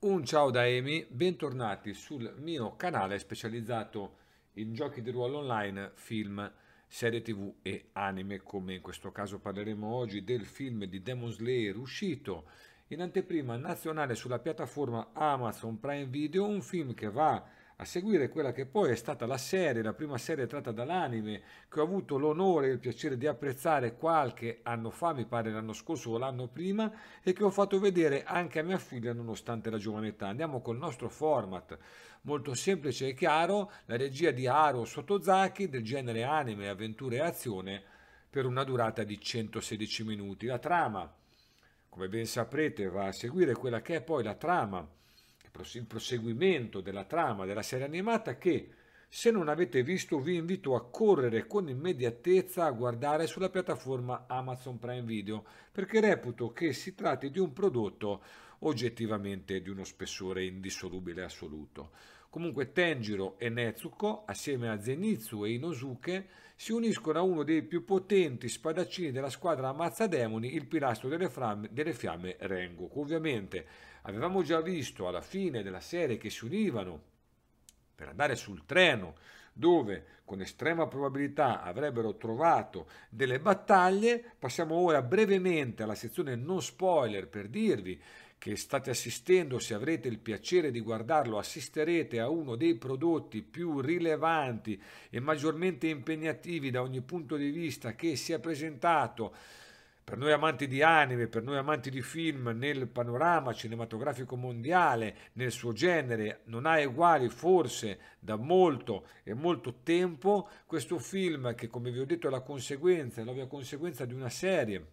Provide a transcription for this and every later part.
Un ciao da Emi, bentornati sul mio canale specializzato in giochi di ruolo online, film, serie tv e anime, come in questo caso parleremo oggi del film di Demon Slayer uscito in anteprima nazionale sulla piattaforma Amazon Prime Video, un film che va a seguire quella che poi è stata la serie, la prima serie tratta dall'anime, che ho avuto l'onore e il piacere di apprezzare qualche anno fa, mi pare l'anno scorso o l'anno prima, e che ho fatto vedere anche a mia figlia nonostante la giovane età. Andiamo col nostro format, molto semplice e chiaro, la regia di Haro Sotozaki del genere anime, avventure e azione per una durata di 116 minuti. La trama, come ben saprete, va a seguire quella che è poi la trama il proseguimento della trama della serie animata che, se non avete visto, vi invito a correre con immediatezza a guardare sulla piattaforma Amazon Prime Video, perché reputo che si tratti di un prodotto oggettivamente di uno spessore indissolubile assoluto. Comunque Tenjiro e Nezuko, assieme a Zenitsu e Inosuke, si uniscono a uno dei più potenti spadaccini della squadra Ammazzademoni, il pilastro delle, fram- delle fiamme Rengoku. Ovviamente avevamo già visto alla fine della serie che si univano per andare sul treno dove con estrema probabilità avrebbero trovato delle battaglie. Passiamo ora brevemente alla sezione non spoiler per dirvi che state assistendo, se avrete il piacere di guardarlo, assisterete a uno dei prodotti più rilevanti e maggiormente impegnativi da ogni punto di vista che si è presentato per noi amanti di anime, per noi amanti di film nel panorama cinematografico mondiale, nel suo genere, non ha uguali forse da molto e molto tempo questo film che come vi ho detto è la conseguenza, è l'ovvia conseguenza di una serie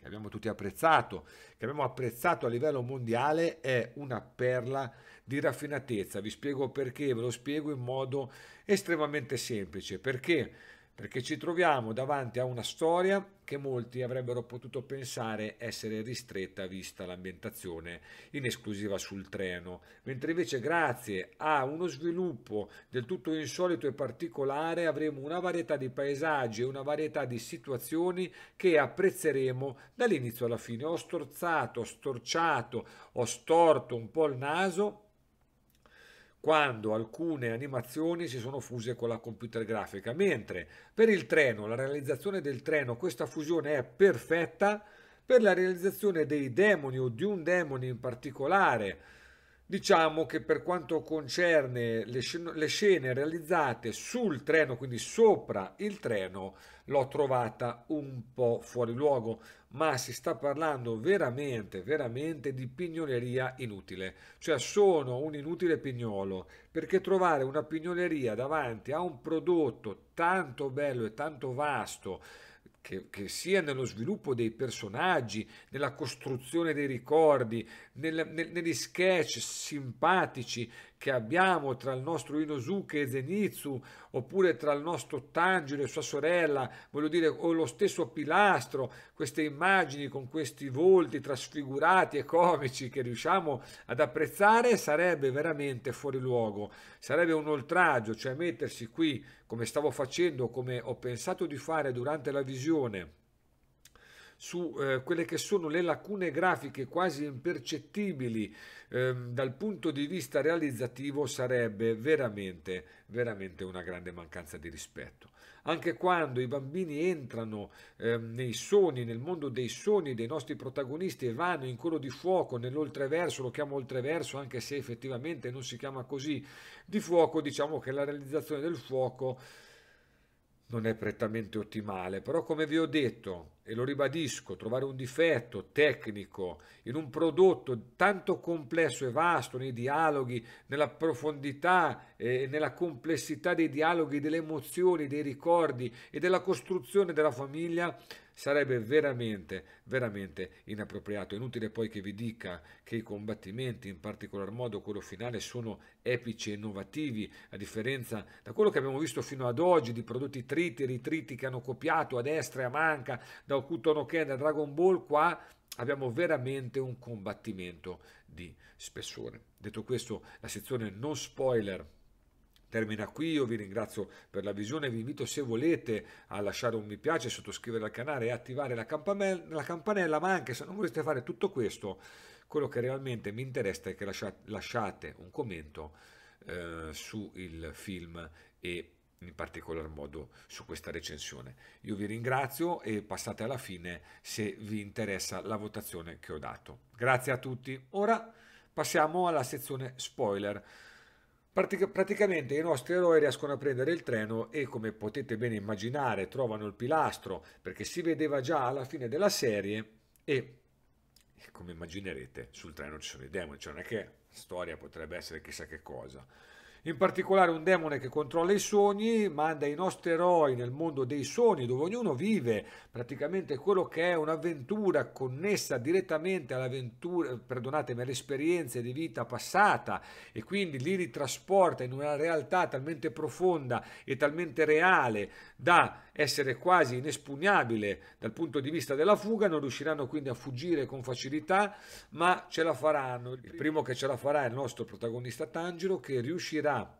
che abbiamo tutti apprezzato, che abbiamo apprezzato a livello mondiale, è una perla di raffinatezza. Vi spiego perché, ve lo spiego in modo estremamente semplice, perché perché ci troviamo davanti a una storia che molti avrebbero potuto pensare essere ristretta vista l'ambientazione in esclusiva sul treno, mentre invece grazie a uno sviluppo del tutto insolito e particolare avremo una varietà di paesaggi e una varietà di situazioni che apprezzeremo dall'inizio alla fine. Ho storzato, ho storciato, ho storto un po' il naso quando alcune animazioni si sono fuse con la computer grafica, mentre per il treno, la realizzazione del treno, questa fusione è perfetta per la realizzazione dei demoni o di un demone in particolare. Diciamo che per quanto concerne le scene, le scene realizzate sul treno, quindi sopra il treno, l'ho trovata un po' fuori luogo ma si sta parlando veramente, veramente di pignoleria inutile. Cioè sono un inutile pignolo, perché trovare una pignoleria davanti a un prodotto tanto bello e tanto vasto, che, che, sia nello sviluppo dei personaggi, nella costruzione dei ricordi, nel, nel, negli sketch simpatici che abbiamo tra il nostro Inosuke e Zenitsu, oppure tra il nostro Tangelo e sua sorella, voglio dire, o lo stesso Pilastro, queste immagini con questi volti trasfigurati e comici che riusciamo ad apprezzare, sarebbe veramente fuori luogo, sarebbe un oltraggio, cioè mettersi qui, come stavo facendo, come ho pensato di fare durante la visione, su eh, quelle che sono le lacune grafiche quasi impercettibili eh, dal punto di vista realizzativo sarebbe veramente, veramente una grande mancanza di rispetto. Anche quando i bambini entrano eh, nei sogni, nel mondo dei sogni dei nostri protagonisti e vanno in quello di fuoco, nell'oltreverso, lo chiamo oltreverso anche se effettivamente non si chiama così, di fuoco diciamo che la realizzazione del fuoco non è prettamente ottimale, però come vi ho detto e lo ribadisco, trovare un difetto tecnico in un prodotto tanto complesso e vasto nei dialoghi, nella profondità eh, e nella complessità dei dialoghi, delle emozioni, dei ricordi e della costruzione della famiglia, sarebbe veramente, veramente inappropriato. Inutile poi che vi dica che i combattimenti, in particolar modo quello finale, sono epici e innovativi, a differenza da quello che abbiamo visto fino ad oggi di prodotti triti e ritriti che hanno copiato a destra e a manca da Okuto no Ken, da Dragon Ball, qua abbiamo veramente un combattimento di spessore. Detto questo, la sezione non spoiler Termina qui, io vi ringrazio per la visione, vi invito se volete a lasciare un mi piace, sottoscrivere al canale e attivare la, la campanella, ma anche se non volete fare tutto questo, quello che realmente mi interessa è che lasciate, lasciate un commento eh, sul film e in particolar modo su questa recensione. Io vi ringrazio e passate alla fine se vi interessa la votazione che ho dato. Grazie a tutti. Ora passiamo alla sezione spoiler. Pratic praticamente i nostri eroi riescono a prendere il treno e come potete bene immaginare trovano il pilastro perché si vedeva già alla fine della serie e come immaginerete sul treno ci sono i demoni, cioè non è che storia potrebbe essere chissà che cosa in particolare un demone che controlla i sogni, manda i nostri eroi nel mondo dei sogni dove ognuno vive praticamente quello che è un'avventura connessa direttamente all'avventura, perdonatemi, alle esperienze di vita passata e quindi li ritrasporta in una realtà talmente profonda e talmente reale da essere quasi inespugnabile dal punto di vista della fuga, non riusciranno quindi a fuggire con facilità, ma ce la faranno. Il primo che ce la farà è il nostro protagonista Tangelo che riuscirà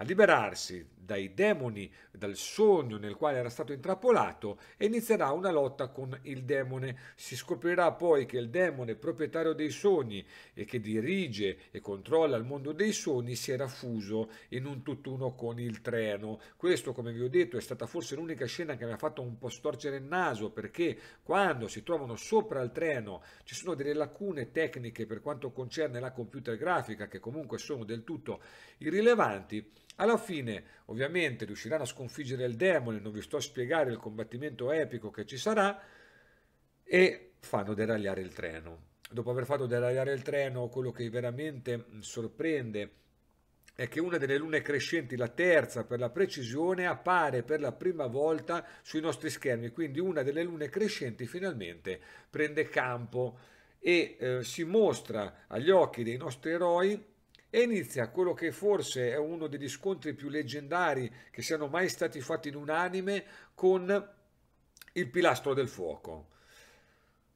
a liberarsi dai demoni, dal sogno nel quale era stato intrappolato e inizierà una lotta con il demone. Si scoprirà poi che il demone proprietario dei sogni e che dirige e controlla il mondo dei sogni si era fuso in un tutt'uno con il treno. Questo, come vi ho detto, è stata forse l'unica scena che mi ha fatto un po' storcere il naso perché quando si trovano sopra il treno ci sono delle lacune tecniche per quanto concerne la computer grafica che comunque sono del tutto irrilevanti alla fine, ovviamente, riusciranno a sconfiggere il demone, non vi sto a spiegare il combattimento epico che ci sarà, e fanno deragliare il treno. Dopo aver fatto deragliare il treno, quello che veramente sorprende è che una delle lune crescenti, la terza per la precisione, appare per la prima volta sui nostri schermi, quindi una delle lune crescenti finalmente prende campo e eh, si mostra agli occhi dei nostri eroi e inizia quello che forse è uno degli scontri più leggendari che siano mai stati fatti in un anime con il pilastro del fuoco.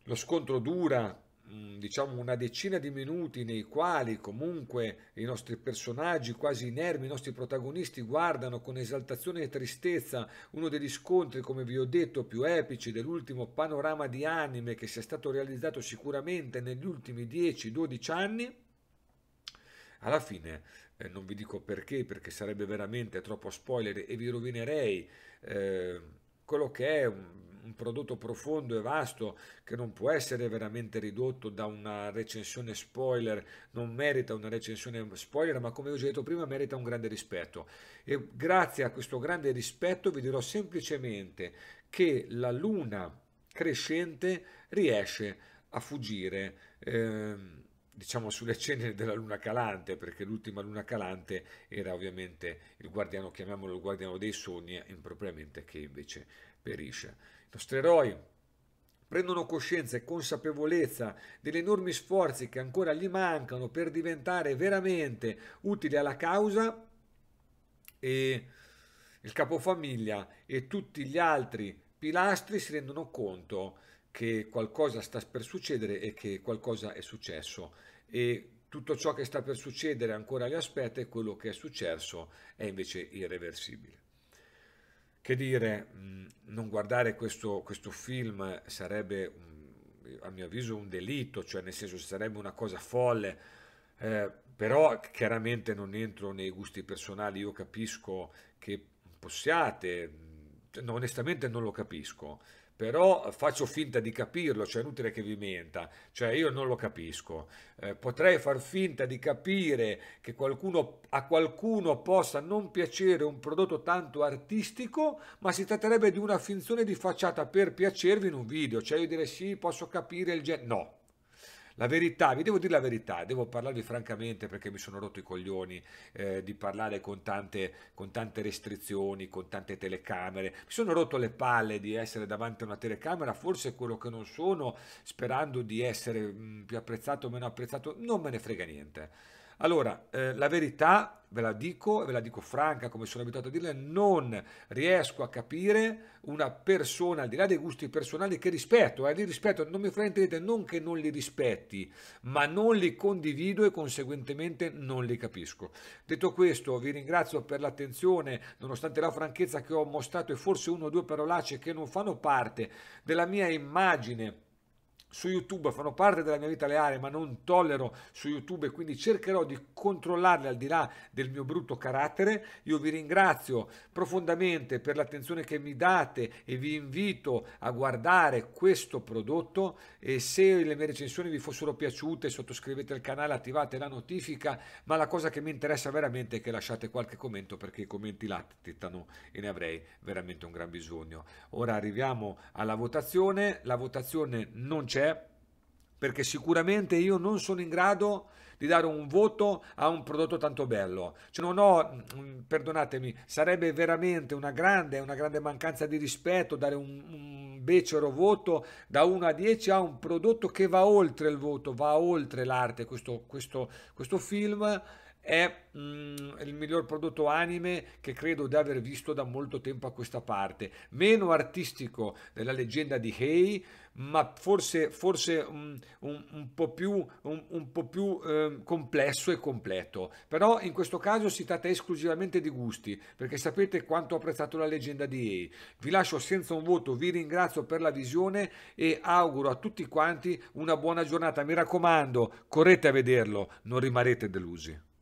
Lo scontro dura mm, diciamo una decina di minuti nei quali comunque i nostri personaggi quasi inermi, i nostri protagonisti guardano con esaltazione e tristezza uno degli scontri, come vi ho detto, più epici dell'ultimo panorama di anime che sia stato realizzato sicuramente negli ultimi 10-12 anni alla fine eh, non vi dico perché, perché sarebbe veramente troppo spoiler e vi rovinerei eh, quello che è un, un, prodotto profondo e vasto che non può essere veramente ridotto da una recensione spoiler, non merita una recensione spoiler, ma come ho già detto prima merita un grande rispetto. E grazie a questo grande rispetto vi dirò semplicemente che la luna crescente riesce a fuggire. Eh, diciamo sulle ceneri della luna calante perché l'ultima luna calante era ovviamente il guardiano chiamiamolo il guardiano dei sogni impropriamente che invece perisce i nostri eroi prendono coscienza e consapevolezza degli enormi sforzi che ancora gli mancano per diventare veramente utili alla causa e il capofamiglia e tutti gli altri pilastri si rendono conto che qualcosa sta per succedere e che qualcosa è successo e tutto ciò che sta per succedere ancora li aspetta e quello che è successo è invece irreversibile. Che dire, mm, non guardare questo, questo film sarebbe a mio avviso un delitto, cioè nel senso sarebbe una cosa folle, eh, però chiaramente non entro nei gusti personali, io capisco che possiate, cioè, no, onestamente non lo capisco, però faccio finta di capirlo, cioè è inutile che vi menta, cioè io non lo capisco. Eh, potrei far finta di capire che qualcuno, a qualcuno possa non piacere un prodotto tanto artistico, ma si tratterebbe di una finzione di facciata per piacervi in un video, cioè io direi sì, posso capire il genere, no, la verità, vi devo dire la verità, devo parlarvi francamente perché mi sono rotto i coglioni eh, di parlare con tante, con tante restrizioni, con tante telecamere. Mi sono rotto le palle di essere davanti a una telecamera, forse quello che non sono, sperando di essere mh, mm, più apprezzato o meno apprezzato, non me ne frega niente allora, eh, la verità, ve la dico, e ve la dico franca come sono abituato a dirla, non riesco a capire una persona, al di là dei gusti personali, che rispetto, eh, li rispetto, non mi fraintendete, non che non li rispetti, ma non li condivido e conseguentemente non li capisco. Detto questo, vi ringrazio per l'attenzione, nonostante la franchezza che ho mostrato e forse uno o due parolacce che non fanno parte della mia immagine su YouTube fanno parte della mia vita le ma non tollero su YouTube e quindi cercherò di controllarle al di là del mio brutto carattere. Io vi ringrazio profondamente per l'attenzione che mi date e vi invito a guardare questo prodotto e se le mie recensioni vi fossero piaciute sottoscrivete il canale, attivate la notifica, ma la cosa che mi interessa veramente è che lasciate qualche commento perché i commenti latitano e ne avrei veramente un gran bisogno. Ora arriviamo alla votazione, la votazione non c'è perché? sicuramente io non sono in grado di dare un voto a un prodotto tanto bello. Cioè non ho, mm, perdonatemi, sarebbe veramente una grande, una grande mancanza di rispetto dare un, un becero voto da 1 a 10 a un prodotto che va oltre il voto, va oltre l'arte, questo, questo, questo film è mm, il miglior prodotto anime che credo di aver visto da molto tempo a questa parte. Meno artistico della leggenda di Hei, ma forse, forse un, un, un, po' più, un, po più eh, complesso e completo. Però in questo caso si tratta esclusivamente di gusti, perché sapete quanto ho apprezzato la leggenda di Hei. Vi lascio senza un voto, vi ringrazio per la visione e auguro a tutti quanti una buona giornata. Mi raccomando, correte a vederlo, non rimarrete delusi.